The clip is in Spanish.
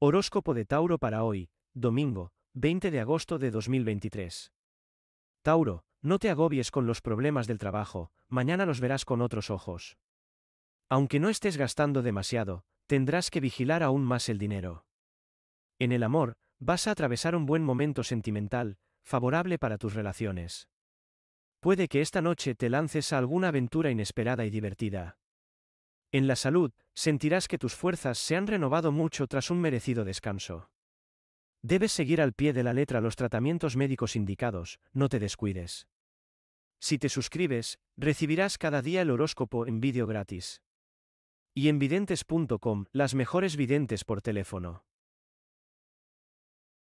Horóscopo de Tauro para hoy, domingo, 20 de agosto de 2023. Tauro, no te agobies con los problemas del trabajo, mañana los verás con otros ojos. Aunque no estés gastando demasiado, tendrás que vigilar aún más el dinero. En el amor, vas a atravesar un buen momento sentimental, favorable para tus relaciones. Puede que esta noche te lances a alguna aventura inesperada y divertida. En la salud, sentirás que tus fuerzas se han renovado mucho tras un merecido descanso. Debes seguir al pie de la letra los tratamientos médicos indicados, no te descuides. Si te suscribes, recibirás cada día el horóscopo en vídeo gratis. Y en videntes.com, las mejores videntes por teléfono.